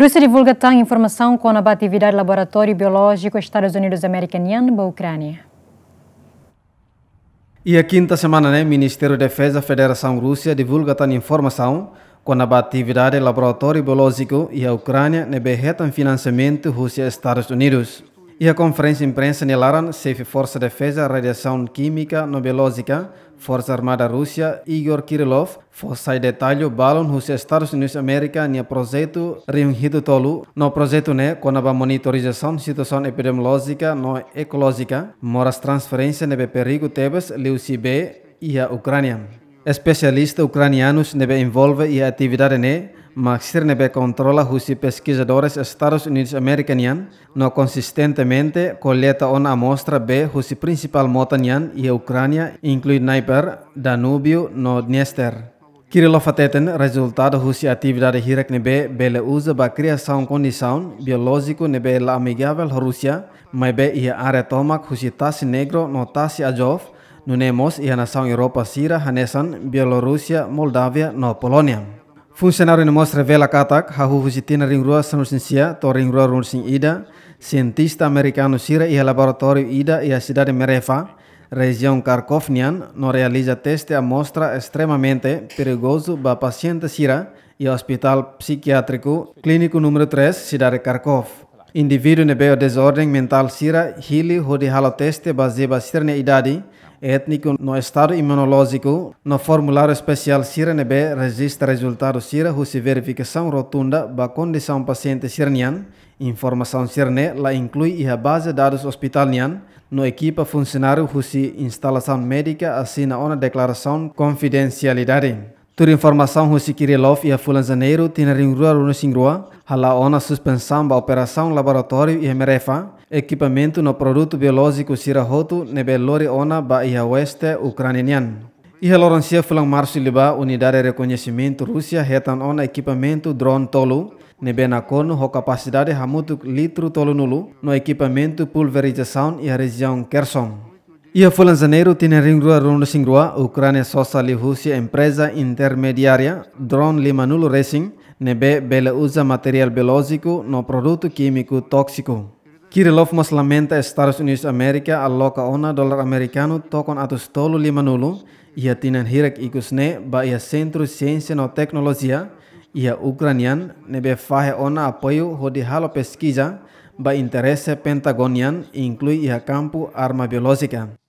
Rússia divulga tão informação com a atividade laboratório biológico Estados Unidos Americaniano na Ucrânia. E a quinta semana, né, Ministério da Defesa Federação Rússia divulga tal informação com a atividade laboratório biológico e a Ucrânia neberretam financiamento Rússia e Estados Unidos. E a conferência de imprensa Laran, chefe Força de Defesa, Radiação Química, Nobelógica, Força Armada Rússia, Igor Kirillov, força e detalhe, balon Rússia Estados Unidos América, nia projeto reunido tolu, no projeto né, conaba monitorização situação epidemiológica, no ecológica, moras transferência nebe perigo tebes, liucibe e a Ucrânia. Especialistas ucranianos nebe né, envolve e atividade né, Maxir nebe controla husi pesquisadores e Estados Unidos Americanian no consistentemente coleta on amostra B husi principal motanian i Ucrania inclui Dniper, Danubio no Dniester. Kirilo Fateten, resultado husi atividade hirak nebe bele uza ba kriação condição biológico nebe la amigável Rusia, mai be ia are tomak husi tasi negro no tasi Azov, nunemos ia nação Europa Sira, Hanesan, Bielorusia, Moldavia no Polónia. Funcionário na mostra vela katak, hahu husitina ringrua sanusincia, to ringrua runsin ida, cientista americano sira e laboratório ida e a cidade Merefa, região Karkovnian, não realiza teste amostra extremamente perigoso para paciente sira e hospital psiquiátrico clínico número 3, cidade Kharkov indivíduo nebe desordem mental sira hili hodi haloteste bazeba sira ne idade étnico no estado imunológico no formulário especial sira nebe registra resultado sira husi verificação rotunda ba condição paciente sira informação sira la inclui iha base dados hospitalian nian no equipa funcionário husi instalação médica assina ona declaração confidencialidade Tur informação Rossi Kirilov e a Fulanzaneiro tinham rua no Singrua, hala ona suspensão da operação laboratório e merefa, equipamento no produto biológico Sirahoto, nebelore ona ba ia oeste ucranian. E a Laurancia fulang março liba unidade de reconhecimento Rússia retan ona equipamento drone tolo, nebena kono ho capacidade hamutuk litro tolo nulu no equipamento pulverização e a região Kherson. Ia Fulanzaneiro tinha ringrua ronda singrua, Ucrânia Sociali Rússia empresa intermediaria Drone limanulu Racing, nebe bela uza material biologiku no produto kimiku toksiku Kirilov mas lamenta Estados Unidos Amerika aloca ona dolar americano tokon atus tolu limanulu, ia tinan hirak ikusne ba ia Centro Ciência no teknologia ia Ukrainian nebe fahe ona apoio hodi halo pesquisa ba interese pentagonian inclui ia kampu arma biologika.